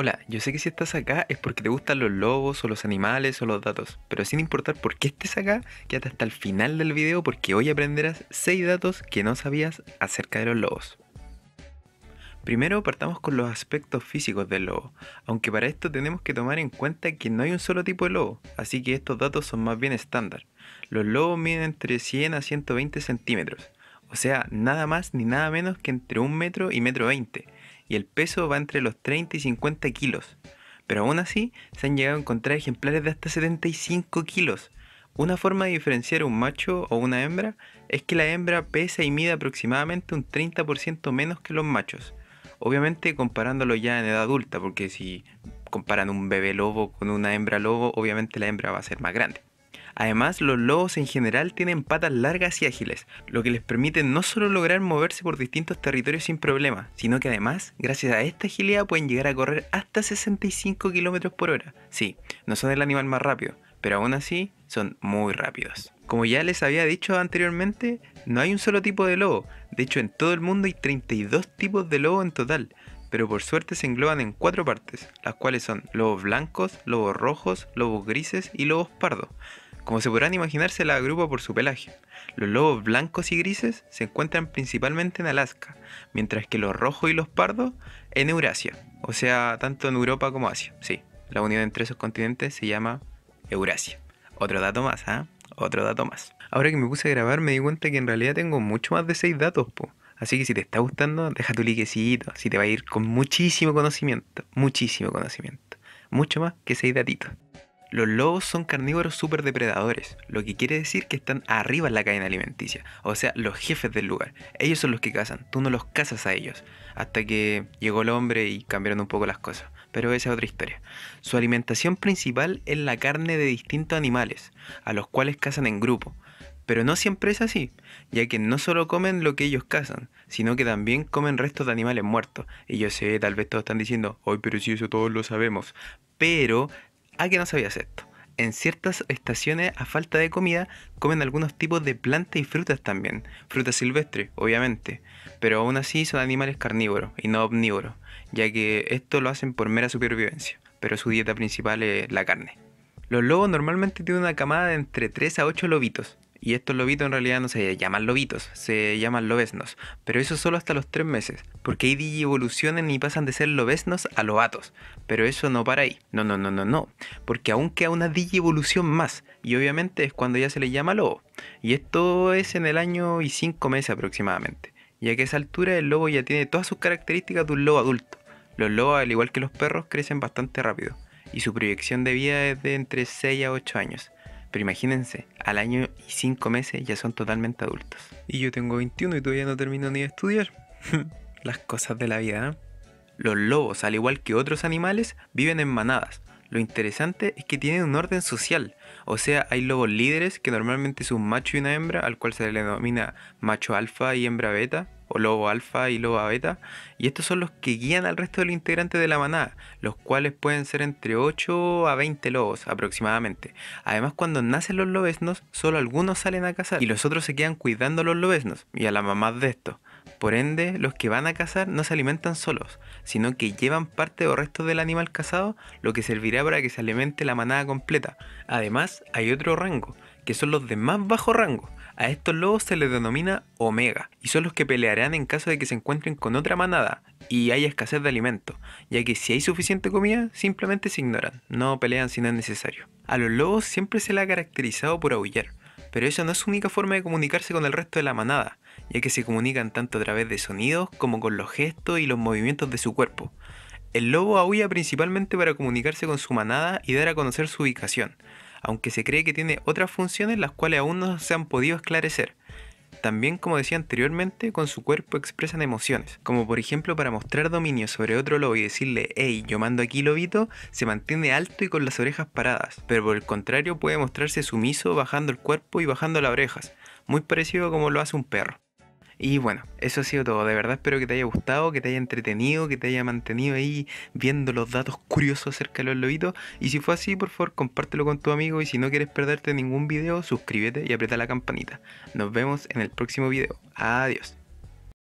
Hola, yo sé que si estás acá es porque te gustan los lobos o los animales o los datos, pero sin importar por qué estés acá, quédate hasta el final del video porque hoy aprenderás 6 datos que no sabías acerca de los lobos. Primero partamos con los aspectos físicos del lobo, aunque para esto tenemos que tomar en cuenta que no hay un solo tipo de lobo, así que estos datos son más bien estándar. Los lobos miden entre 100 a 120 centímetros, o sea, nada más ni nada menos que entre 1 metro y metro 20 y el peso va entre los 30 y 50 kilos. Pero aún así se han llegado a encontrar ejemplares de hasta 75 kilos. Una forma de diferenciar un macho o una hembra es que la hembra pesa y mide aproximadamente un 30% menos que los machos. Obviamente comparándolo ya en edad adulta, porque si comparan un bebé lobo con una hembra lobo, obviamente la hembra va a ser más grande. Además, los lobos en general tienen patas largas y ágiles, lo que les permite no solo lograr moverse por distintos territorios sin problema, sino que además, gracias a esta agilidad, pueden llegar a correr hasta 65 km por hora. Sí, no son el animal más rápido, pero aún así son muy rápidos. Como ya les había dicho anteriormente, no hay un solo tipo de lobo. De hecho, en todo el mundo hay 32 tipos de lobo en total, pero por suerte se engloban en cuatro partes, las cuales son lobos blancos, lobos rojos, lobos grises y lobos pardos. Como se podrán imaginar, se la agrupa por su pelaje. Los lobos blancos y grises se encuentran principalmente en Alaska, mientras que los rojos y los pardos en Eurasia, o sea, tanto en Europa como Asia. Sí, la unión entre esos continentes se llama Eurasia. Otro dato más, ¿ah? Otro dato más. Ahora que me puse a grabar me di cuenta que en realidad tengo mucho más de seis datos, po. Así que si te está gustando, deja tu likecito, así te va a ir con muchísimo conocimiento, muchísimo conocimiento. Mucho más que 6 datitos. Los lobos son carnívoros superdepredadores, depredadores, lo que quiere decir que están arriba en la cadena alimenticia, o sea, los jefes del lugar. Ellos son los que cazan, tú no los cazas a ellos, hasta que llegó el hombre y cambiaron un poco las cosas, pero esa es otra historia. Su alimentación principal es la carne de distintos animales, a los cuales cazan en grupo, pero no siempre es así, ya que no solo comen lo que ellos cazan, sino que también comen restos de animales muertos. Y yo sé, tal vez todos están diciendo, hoy pero si eso todos lo sabemos. Pero Ah, que no sabías esto. En ciertas estaciones, a falta de comida, comen algunos tipos de plantas y frutas también. Frutas silvestres, obviamente. Pero aún así son animales carnívoros y no omnívoros, ya que esto lo hacen por mera supervivencia. Pero su dieta principal es la carne. Los lobos normalmente tienen una camada de entre 3 a 8 lobitos, y estos lobitos en realidad no se llaman lobitos, se llaman lobesnos. Pero eso solo hasta los 3 meses, porque ahí evolucionan y pasan de ser lobesnos a lobatos. Pero eso no para ahí. No, no, no, no, no. Porque aún queda una digievolución más. Y obviamente es cuando ya se le llama lobo. Y esto es en el año y 5 meses aproximadamente. Ya que a esa altura el lobo ya tiene todas sus características de un lobo adulto. Los lobos, al igual que los perros, crecen bastante rápido. Y su proyección de vida es de entre 6 a 8 años. Pero imagínense, al año y cinco meses ya son totalmente adultos. Y yo tengo 21 y todavía no termino ni de estudiar. Las cosas de la vida. ¿eh? Los lobos, al igual que otros animales, viven en manadas. Lo interesante es que tienen un orden social, o sea, hay lobos líderes que normalmente es un macho y una hembra, al cual se le denomina macho alfa y hembra beta, o lobo alfa y lobo beta, y estos son los que guían al resto de los integrantes de la manada, los cuales pueden ser entre 8 a 20 lobos aproximadamente. Además, cuando nacen los lobesnos, solo algunos salen a cazar y los otros se quedan cuidando a los lobesnos y a la mamá de estos. Por ende, los que van a cazar no se alimentan solos, sino que llevan parte o resto del animal cazado, lo que servirá para que se alimente la manada completa. Además, hay otro rango, que son los de más bajo rango. A estos lobos se les denomina omega, y son los que pelearán en caso de que se encuentren con otra manada y haya escasez de alimento, ya que si hay suficiente comida, simplemente se ignoran, no pelean si no es necesario. A los lobos siempre se les ha caracterizado por aullar, pero eso no es su única forma de comunicarse con el resto de la manada, ya que se comunican tanto a través de sonidos como con los gestos y los movimientos de su cuerpo. El lobo aúlla principalmente para comunicarse con su manada y dar a conocer su ubicación, aunque se cree que tiene otras funciones las cuales aún no se han podido esclarecer. También, como decía anteriormente, con su cuerpo expresan emociones, como por ejemplo para mostrar dominio sobre otro lobo y decirle, hey, yo mando aquí lobito, se mantiene alto y con las orejas paradas, pero por el contrario puede mostrarse sumiso bajando el cuerpo y bajando las orejas, muy parecido a como lo hace un perro. Y bueno, eso ha sido todo. De verdad espero que te haya gustado, que te haya entretenido, que te haya mantenido ahí viendo los datos curiosos acerca de los lobitos. Y si fue así, por favor, compártelo con tu amigo. Y si no quieres perderte ningún video, suscríbete y aprieta la campanita. Nos vemos en el próximo video. Adiós.